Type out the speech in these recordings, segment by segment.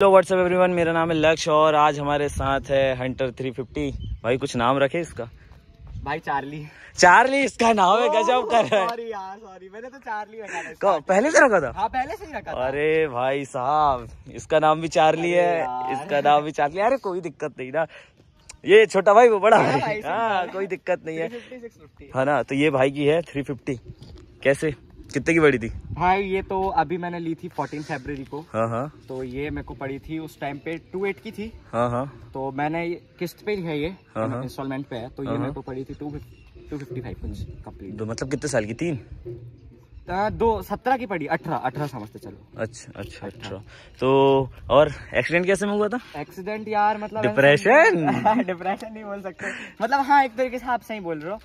Hello WhatsApp everyone मेरा नाम है लक्ष्य और आज हमारे साथ है हंटर 350 भाई कुछ नाम रखे इसका भाई चार्ली चार्ली इसका नाम है गजब कर रहा है सॉरी यार सॉरी मैंने तो चार्ली रखा था पहले से रखा था हाँ पहले से ही रखा था अरे भाई साहब इसका नाम भी चार्ली है इसका नाम भी चार्ली अरे कोई दिक्कत नहीं ना ये छोटा भाई वो बड़ा भाई हाँ कोई दिक्कत नहीं है हाँ ना तो ये भाई की है थ्री कैसे कितने की पड़ी थी हाँ ये तो अभी मैंने ली थी फोर्टीन फेबर को हाँ हाँ तो ये मेरे को पड़ी थी उस टाइम पे टू एट की थी हाँ हाँ तो मैंने किस्त पे है ये इंस्टॉलमेंट हाँ, हाँ। पे है तो ये हाँ, मेरे को पड़ी थी two two fifty five complete मतलब कितने साल की तीन दो सत्रह की पड़ी अठारह अठारह समझते तो चलो अच्छा अच्छा अच्छा तो और एक्सीडेंट कैसे में हुआ था एक्सीडेंट यार मतलब डिप्रेशन डिप्रेशन नहीं बोल सकते मतलब हाँ एक तरीके से आप सही बोल रहे हो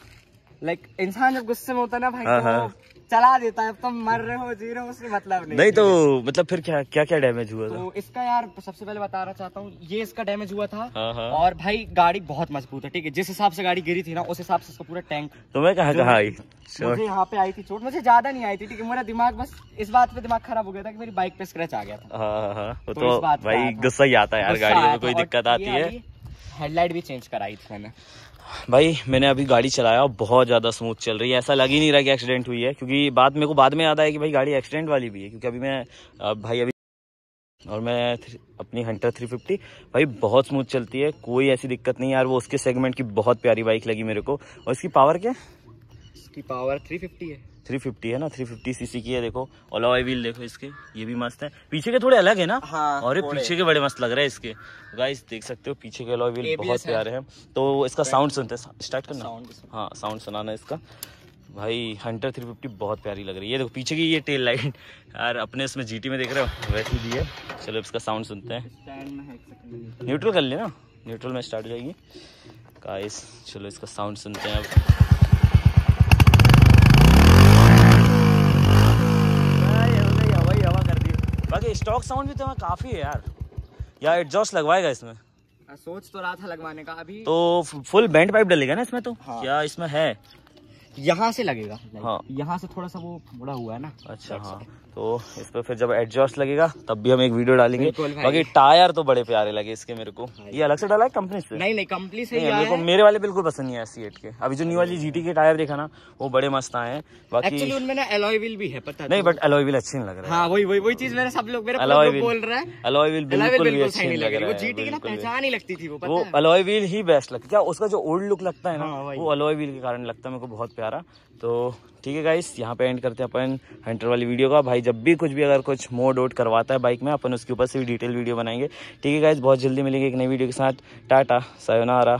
लाइक इंसान जब गुस्से में होता है ना भाई हाँ, तो हाँ। चला देता है अब तुम मर रहे हो जी रहे हो उससे मतलब नहीं नहीं तो मतलब फिर क्या क्या क्या डैमेज हुआ था तो इसका यार सबसे पहले बताना चाहता हूँ ये इसका डैमेज हुआ था हाँ, और भाई गाड़ी बहुत मजबूत है ठीक है जिस हिसाब से गाड़ी गिरी थी ना उस हिसाब से उसका पूरा टैंक तो मैं कहा, आई मुझे यहाँ पे आई थी चोट मुझे ज्यादा नहीं आई थी ठीक है मेरा दिमाग बस इस बात पे दिमाग खराब हो गया था कि मेरी बाइक पे स्क्रैच आ गया था तो, तो भाई गुस्सा ही आता है यार गाड़ी में कोई दिक्कत आती है हेडलाइट भी चेंज कराई थी मैंने भाई मैंने अभी गाड़ी चलाया और बहुत ज़्यादा स्मूथ चल रही है ऐसा लग ही नहीं रहा कि एक्सीडेंट हुई है क्योंकि बाद मेरे को बाद में याद आया कि भाई गाड़ी एक्सीडेंट वाली भी है क्योंकि अभी मैं भाई अभी और मैं अपनी हंटर 350 भाई बहुत स्मूथ चलती है कोई ऐसी दिक्कत नहीं यार वो उसके सेगमेंट की बहुत प्यारी बाइक लगी मेरे को और इसकी पावर क्या इसकी पावर थ्री है थ्री फिफ्टी है ना थ्री फिफ्टी सीसी की है देखो ओलावाई व्हील देखो इसके ये भी मस्त है पीछे के थोड़े अलग है ना हाँ, और ये पीछे के बड़े मस्त लग रहे हैं इसके गाइस देख सकते हो पीछे के अलॉय व्हील बहुत प्यारे हैं तो इसका साउंड सुनते हैं स्टार्ट करना हाँ साउंड सुनाना इसका भाई हंटर थ्री फिफ्टी बहुत प्यारी लग रही है ये देखो पीछे की ये टेल लाइट यार अपने इसमें जीटी में देख रहे हो वैसी भी है चलो इसका साउंड सुनते हैं न्यूट्रल कर लेना न्यूट्रल में स्टार्ट हो जाएगी गाइस चलो इसका साउंड सुनते हैं अब स्टॉक साउंड भी तो काफ़ी है यार यार एडजॉस्ट लगवाएगा इसमें सोच तो रहा था लगवाने का अभी तो फुल बैंड पाइप डलेगा ना इसमें तो हाँ। क्या इसमें है यहाँ से लगेगा हाँ यहाँ से थोड़ा सा वो मुड़ा हुआ है ना अच्छा हाँ तो इस पर फिर जब एडजस्ट लगेगा तब भी हम एक वीडियो डालेंगे बाकी टायर तो बड़े प्यारे लगे इसके मेरे को हाँ। ये अलग से डाला है कंपनी से नहीं नहीं कंपनी से मेरे को मेरे वाले बिल्कुल पसंद नहीं है सी के अभी जो न्यू वाली जीटी के टायर देखा ना वो बड़े मस्त आए बाकी उनमें ना एलोईविल भी है पता नहीं बट एलोईविल अच्छी नहीं लग रहा है हाँ, वही वही वही चीज मेरे सब लोग मेरे बोल रहे हैं एलॉय बिल्कुल भी अच्छी नहीं लग रहा है जीटी की पहचान ही लगती थी वो वो ही बेस्ट लगता है उसका जो ओल्ड लुक लगता है ना हाँ, वो एलॉय के कारण लगता है मेरे को बहुत प्यारा तो ठीक है गाइस यहाँ पे एंड करते हैं अपन हंटर वाली वीडियो का भाई जब भी कुछ भी अगर कुछ मोड वोड करवाता है बाइक में अपन उसके ऊपर से भी डिटेल वीडियो बनाएंगे ठीक है गाइस बहुत जल्दी मिलेंगे एक नई वीडियो के साथ टाटा सायोनारा